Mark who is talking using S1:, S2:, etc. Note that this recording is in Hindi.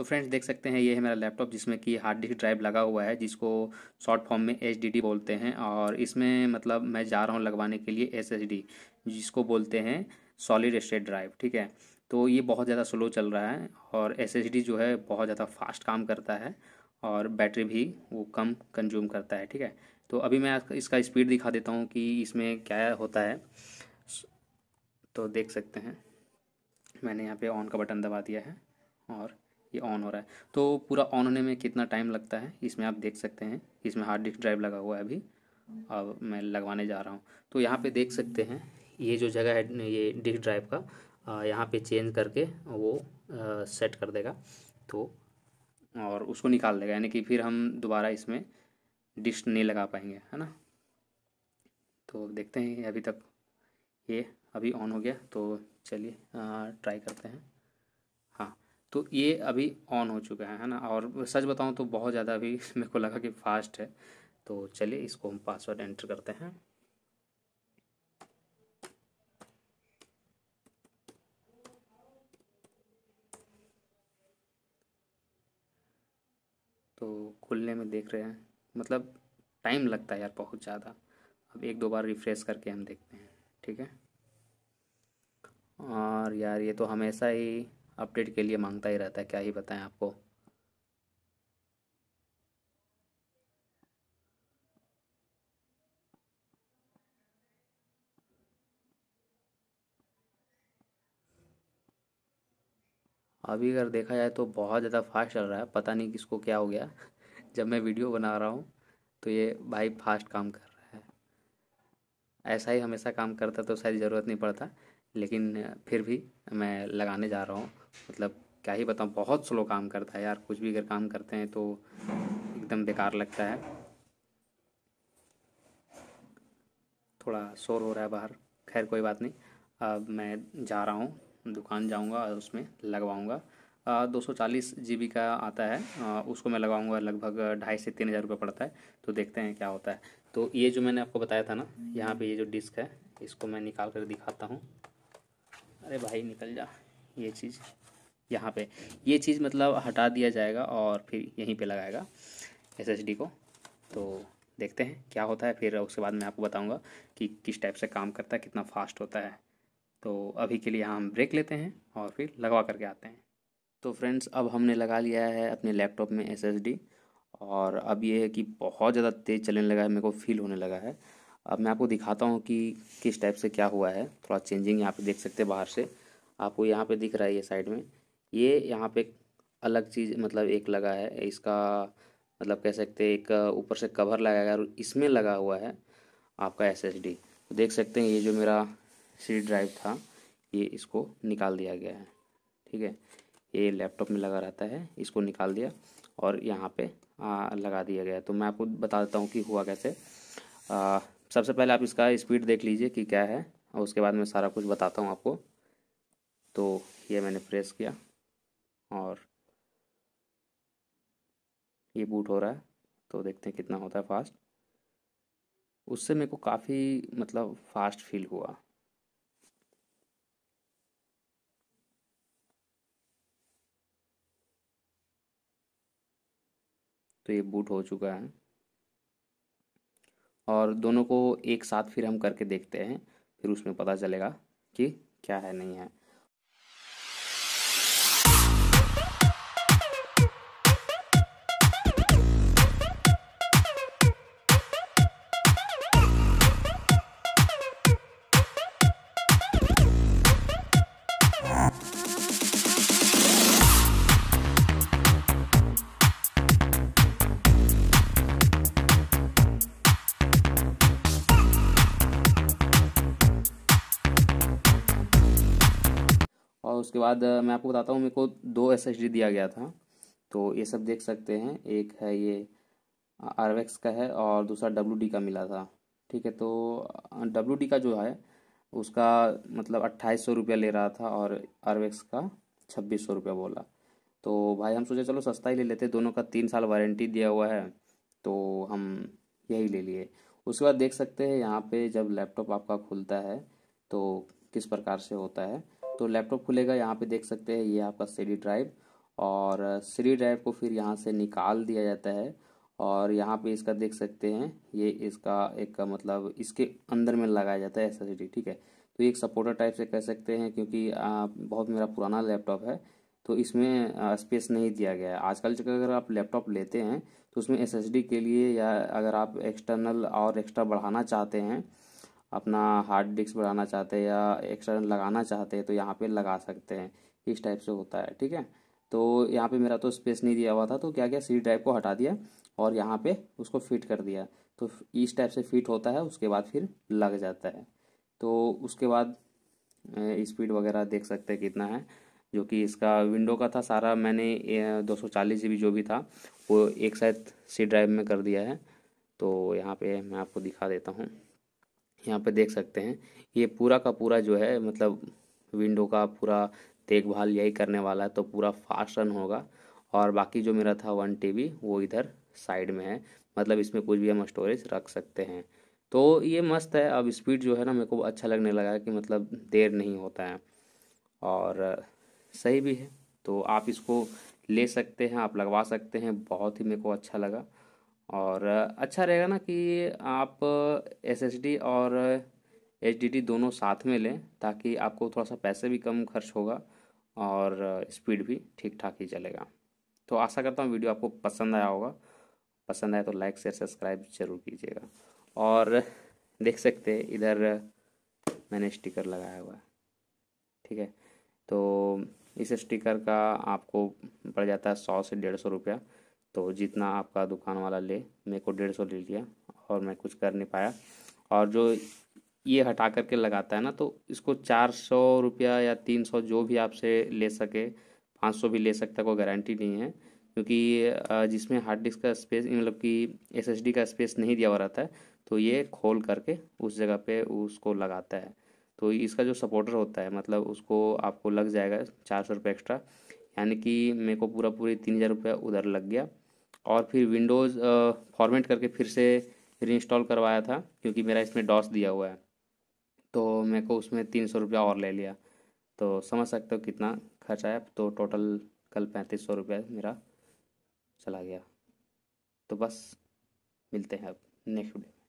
S1: तो फ्रेंड्स देख सकते हैं ये है मेरा लैपटॉप जिसमें कि हार्ड डिस्क ड्राइव लगा हुआ है जिसको शॉर्ट फॉर्म में एच बोलते हैं और इसमें मतलब मैं जा रहा हूँ लगवाने के लिए एस जिसको बोलते हैं सॉलिड स्टेट ड्राइव ठीक है तो ये बहुत ज़्यादा स्लो चल रहा है और एस जो है बहुत ज़्यादा फास्ट काम करता है और बैटरी भी वो कम कंज्यूम करता है ठीक है तो अभी मैं इसका स्पीड दिखा देता हूँ कि इसमें क्या होता है तो देख सकते हैं मैंने यहाँ पे ऑन का बटन दबा दिया है और ये ऑन हो रहा है तो पूरा ऑन होने में कितना टाइम लगता है इसमें आप देख सकते हैं इसमें हार्ड डिस्क ड्राइव लगा हुआ है अभी अब मैं लगवाने जा रहा हूँ तो यहाँ पे देख सकते हैं ये जो जगह है ये डिस्क ड्राइव का यहाँ पे चेंज करके वो आ, सेट कर देगा तो और उसको निकाल देगा यानी कि फिर हम दोबारा इसमें डिस्क नहीं लगा पाएंगे है ना तो देखते हैं अभी तक ये अभी ऑन हो गया तो चलिए ट्राई करते हैं हाँ तो ये अभी ऑन हो चुका है है ना और सच बताऊँ तो बहुत ज़्यादा अभी मेरे को लगा कि फास्ट है तो चलिए इसको हम पासवर्ड एंटर करते हैं तो खुलने में देख रहे हैं मतलब टाइम लगता है यार बहुत ज़्यादा अब एक दो बार रिफ़्रेश करके हम देखते हैं ठीक है और यार ये तो हमेशा ही अपडेट के लिए मांगता ही रहता है क्या ही बताएं आपको अभी अगर देखा जाए तो बहुत ज़्यादा फास्ट चल रहा है पता नहीं किसको क्या हो गया जब मैं वीडियो बना रहा हूँ तो ये भाई फास्ट काम कर रहा है ऐसा ही हमेशा काम करता तो शायद ज़रूरत नहीं पड़ता लेकिन फिर भी मैं लगाने जा रहा हूँ मतलब क्या ही बताऊँ बहुत स्लो काम करता है यार कुछ भी अगर काम करते हैं तो एकदम बेकार लगता है थोड़ा शोर हो रहा है बाहर खैर कोई बात नहीं अब मैं जा रहा हूँ दुकान जाऊँगा और उसमें लगवाऊँगा दो सौ चालीस जी बी का आता है आ, उसको मैं लगाऊँगा लगभग ढाई से तीन हज़ार रुपये पड़ता है तो देखते हैं क्या होता है तो ये जो मैंने आपको बताया था ना यहाँ पे ये जो डिस्क है इसको मैं निकाल कर दिखाता हूँ अरे भाई निकल जा ये चीज़ यहाँ पे ये चीज़ मतलब हटा दिया जाएगा और फिर यहीं पे लगाएगा एस को तो देखते हैं क्या होता है फिर उसके बाद मैं आपको बताऊँगा कि किस टाइप से काम करता है कितना फास्ट होता है तो अभी के लिए हम ब्रेक लेते हैं और फिर लगवा करके आते हैं तो फ्रेंड्स अब हमने लगा लिया है अपने लैपटॉप में एस और अब ये है कि बहुत ज़्यादा तेज़ चलने लगा है मेरे को फील होने लगा है अब मैं आपको दिखाता हूँ कि किस टाइप से क्या हुआ है थोड़ा चेंजिंग यहाँ पे देख सकते हैं बाहर से आपको यहाँ पे दिख रहा है ये साइड में ये यहाँ पे अलग चीज़ मतलब एक लगा है इसका मतलब कह सकते हैं एक ऊपर से कवर लगाया गया और इसमें लगा हुआ है आपका एस एस डी तो देख सकते हैं ये जो मेरा सी ड्राइव था ये इसको निकाल दिया गया है ठीक है ये लैपटॉप में लगा रहता है इसको निकाल दिया और यहाँ पे आ, लगा दिया गया तो मैं आपको बता देता हूँ कि हुआ कैसे आ, सबसे पहले आप इसका स्पीड देख लीजिए कि क्या है और उसके बाद मैं सारा कुछ बताता हूँ आपको तो ये मैंने प्रेस किया और ये बूट हो रहा है तो देखते हैं कितना होता है फास्ट उससे मेरे को काफ़ी मतलब फास्ट फील हुआ तो ये बूट हो चुका है और दोनों को एक साथ फिर हम करके देखते हैं फिर उसमें पता चलेगा कि क्या है नहीं है उसके बाद मैं आपको बताता हूँ मेरे को दो एस दिया गया था तो ये सब देख सकते हैं एक है ये आर का है और दूसरा डब्ल्यू का मिला था ठीक है तो डब्ल्यू का जो है उसका मतलब अट्ठाईस सौ रुपया ले रहा था और आर का छब्बीस सौ रुपया बोला तो भाई हम सोचे चलो सस्ता ही ले लेते दोनों का तीन साल वारंटी दिया हुआ है तो हम यही ले लिए उसके बाद देख सकते हैं यहाँ पे जब लैपटॉप आपका खुलता है तो किस प्रकार से होता है तो लैपटॉप खुलेगा यहाँ पे देख सकते हैं ये आपका सी ड्राइव और सी ड्राइव को फिर यहाँ से निकाल दिया जाता है और यहाँ पे इसका देख सकते हैं ये इसका एक मतलब इसके अंदर में लगाया जाता है एस ठीक है तो एक सपोर्टर टाइप से कह सकते हैं क्योंकि बहुत मेरा पुराना लैपटॉप है तो इसमें स्पेस नहीं दिया गया है आजकल जगह अगर आप लैपटॉप लेते हैं तो उसमें एस के लिए या अगर आप एक्सटर्नल और एक्स्ट्रा बढ़ाना चाहते हैं अपना हार्ड डिस्क बढ़ाना चाहते हैं या एक्सटर्नल लगाना चाहते हैं तो यहाँ पे लगा सकते हैं इस टाइप से होता है ठीक है तो यहाँ पे मेरा तो स्पेस नहीं दिया हुआ था तो क्या क्या सी ड्राइव को हटा दिया और यहाँ पे उसको फिट कर दिया तो इस टाइप से फिट होता है उसके बाद फिर लग जाता है तो उसके बाद स्पीड वगैरह देख सकते हैं कितना है जो कि इसका विंडो का था सारा मैंने दो सौ चालीस जी जो भी था वो एक साथ सी ड्राइव में कर दिया है तो यहाँ पे मैं आपको दिखा देता हूँ यहाँ पर देख सकते हैं ये पूरा का पूरा जो है मतलब विंडो का पूरा देखभाल यही करने वाला है तो पूरा फास्ट रन होगा और बाकी जो मेरा था वन टी वो इधर साइड में है मतलब इसमें कुछ भी हम स्टोरेज रख सकते हैं तो ये मस्त है अब स्पीड जो है ना मेरे को अच्छा लगने लगा कि मतलब देर नहीं होता है और सही भी है तो आप इसको ले सकते हैं आप लगवा सकते हैं बहुत ही मेरे को अच्छा लगा और अच्छा रहेगा ना कि आप एस और एच दोनों साथ में लें ताकि आपको थोड़ा सा पैसे भी कम खर्च होगा और स्पीड भी ठीक ठाक ही चलेगा तो आशा करता हूँ वीडियो आपको पसंद आया होगा पसंद आया तो लाइक शेयर सब्सक्राइब जरूर कीजिएगा और देख सकते हैं इधर मैंने स्टिकर लगाया हुआ है ठीक है तो इस स्टिकर का आपको पड़ जाता है सौ से डेढ़ सौ रुपया तो जितना आपका दुकान वाला ले मेरे को डेढ़ सौ ले लिया और मैं कुछ कर नहीं पाया और जो ये हटा करके लगाता है ना तो इसको चार सौ रुपया या तीन सौ जो भी आपसे ले सके पाँच सौ भी ले सकता कोई गारंटी नहीं है क्योंकि जिसमें हार्ड डिस्क का स्पेस मतलब कि डी का स्पेस नहीं दिया हुआ रहता है तो ये खोल करके उस जगह पे उसको लगाता है तो इसका जो सपोर्टर होता है मतलब उसको आपको लग जाएगा चार सौ रुपये एक्स्ट्रा यानी कि मेरे को पूरा पूरी तीन हज़ार रुपया उधर लग गया और फिर विंडोज़ फॉर्मेट करके फिर से रीइंस्टॉल करवाया था क्योंकि मेरा इसमें डॉस दिया हुआ है तो मेरे को उसमें तीन सौ रुपया और ले लिया तो समझ सकते हो कितना खर्च आया तो टोटल कल पैंतीस सौ रुपया मेरा चला गया तो बस मिलते हैं अब नेक्स्ट वीडियो